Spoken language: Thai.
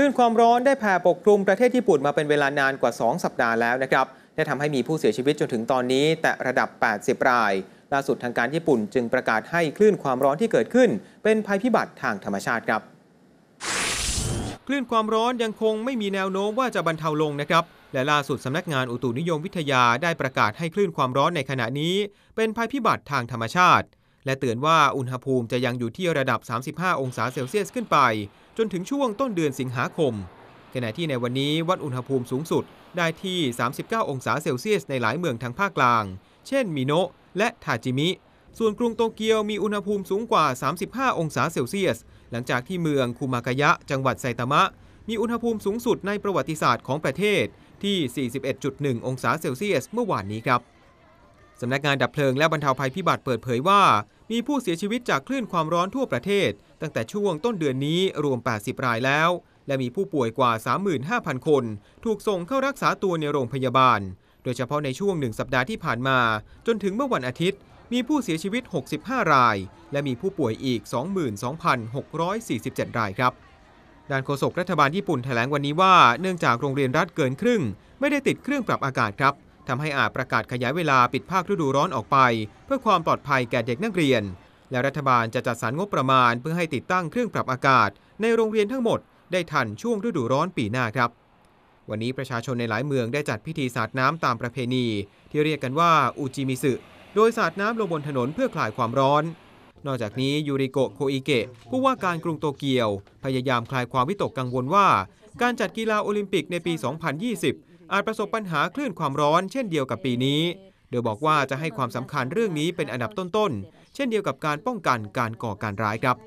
คลื่นความร้อนได้แผ่ปกคลุมประเทศญี่ปุ่นมาเป็นเวลานานกว่า 2 สัปดาห์แล้วนะครับ ได้ทำให้มีผู้เสียชีวิตจนถึงตอนนี้แต่ระดับ 80ราย ล่าสุดทางการญี่ปุ่นจึงประกาศให้คลื่นความร้อนที่เกิดขึ้น เป็นภัยพิบัติทางธรรมชาติครับ คลื่นความร้อนยังคงไม่มีแนวโน้มว่าจะบรรเทาลงนะครับ และล่าสุดสำนักงานอุตุนิยมวิทยาได้ประกาศให้คลื่นความร้อนในขณะนี้ เป็นภัยพิบัติทางธรรมชาติและเตือนว่าอุณหภูมิจะยังอยู่ที่ระดับ 35 องศาเซลเซียสขึ้นไป จนถึงช่วงต้นเดือนสิงหาคมขณะที่ในวันนี้วัดอุณหภูมิสูงสุดได้ที่ 39 องศาเซลเซียสในหลายเมืองทางภาคกลาง เช่น มิโนะและทาจิมิ ส่วนกรุงโตเกียวมีอุณหภูมิสูงกว่า 35 องศาเซลเซียส หลังจากที่เมืองคุมากายะจังหวัดไซตามะ มีอุณหภูมิสูงสุดในประวัติศาสตร์ของประเทศที่ 41.1 องศาเซลเซียสเมื่อวานนี้ครับสำนักงานดับเพลิงและบรรเทาภัยพิบัติเปิดเผยว่า มีผู้เสียชีวิตจากคลื่นความร้อนทั่วประเทศ ตั้งแต่ช่วงต้นเดือนนี้รวม 80 รายแล้ว และมีผู้ป่วยกว่า 35,000 คน ถูกส่งเข้ารักษาตัวในโรงพยาบาล โดยเฉพาะในช่วงหนึ่งสัปดาห์ที่ผ่านมา จนถึงเมื่อวันอาทิตย์ มีผู้เสียชีวิต 65 ราย และมีผู้ป่วยอีก 22,647 รายครับด้านโฆษกรัฐบาลญี่ปุ่นแถลงวันนี้ว่าเนื่องจากโรงเรียนรัฐเกินครึ่ง ไม่ได้ติดเครื่องปรับอากาศครับทำให้อาจประกาศขยายเวลาปิดภาคฤดูร้อนออกไป เพื่อความปลอดภัยแก่เด็กนักเรียน และรัฐบาลจะจัดสรรงบประมาณเพื่อให้ติดตั้งเครื่องปรับอากาศ ในโรงเรียนทั้งหมด ได้ทันช่วงฤดูร้อนปีหน้าครับ วันนี้ประชาชนในหลายเมืองได้จัดพิธีสาดน้ำตามประเพณี ที่เรียกกันว่าอุจิมิสึโดยสาดน้ำลงบนถนนเพื่อคลายความร้อน นอกจากนี้ยูริโกโคอิเกะผู้ว่าการกรุงโตเกียว พยายามคลายความวิตกกังวลว่า การจัดกีฬาโอลิมปิกในปี 2020อาจประสบปัญหาคลื่นความร้อนเช่นเดียวกับปีนี้ โดยบอกว่าจะให้ความสำคัญเรื่องนี้เป็นอันดับต้นๆ เช่นเดียวกับการป้องกันการก่อการร้ายครับ